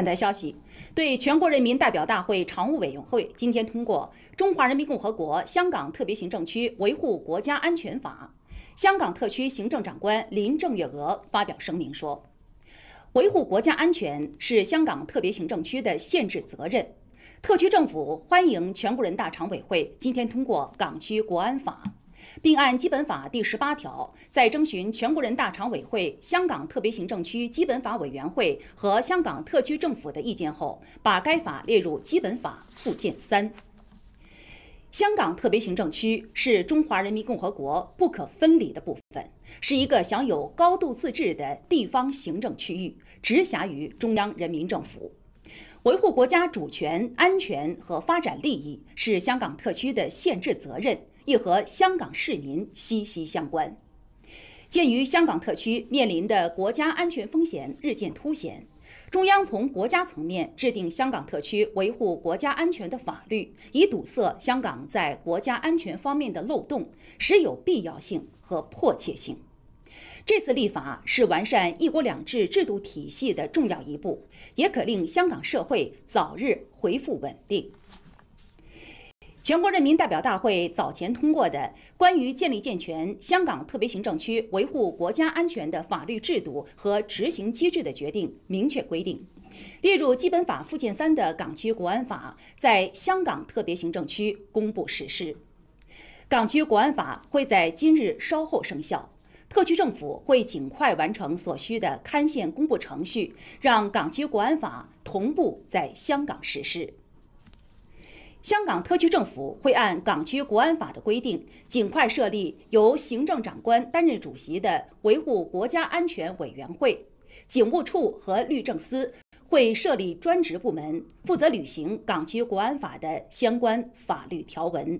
本台消息，对全国人民代表大会常务委员会今天通过《中华人民共和国香港特别行政区维护国家安全法》，香港特区行政长官林郑月娥发表声明说：“维护国家安全是香港特别行政区的限制责任，特区政府欢迎全国人大常委会今天通过港区国安法。”并按《基本法》第十八条，在征询全国人大常委会、香港特别行政区基本法委员会和香港特区政府的意见后，把该法列入《基本法》附件三。香港特别行政区是中华人民共和国不可分离的部分，是一个享有高度自治的地方行政区域，直辖于中央人民政府。维护国家主权、安全和发展利益是香港特区的宪制责任。亦和香港市民息息相关。鉴于香港特区面临的国家安全风险日渐凸显，中央从国家层面制定香港特区维护国家安全的法律，以堵塞香港在国家安全方面的漏洞，时有必要性和迫切性。这次立法是完善“一国两制”制度体系的重要一步，也可令香港社会早日恢复稳定。全国人民代表大会早前通过的《关于建立健全香港特别行政区维护国家安全的法律制度和执行机制的决定》明确规定，列入基本法附件三的港区国安法在香港特别行政区公布实施。港区国安法会在今日稍后生效，特区政府会尽快完成所需的刊宪公布程序，让港区国安法同步在香港实施。香港特区政府会按港区国安法的规定，尽快设立由行政长官担任主席的维护国家安全委员会。警务处和律政司会设立专职部门，负责履行港区国安法的相关法律条文。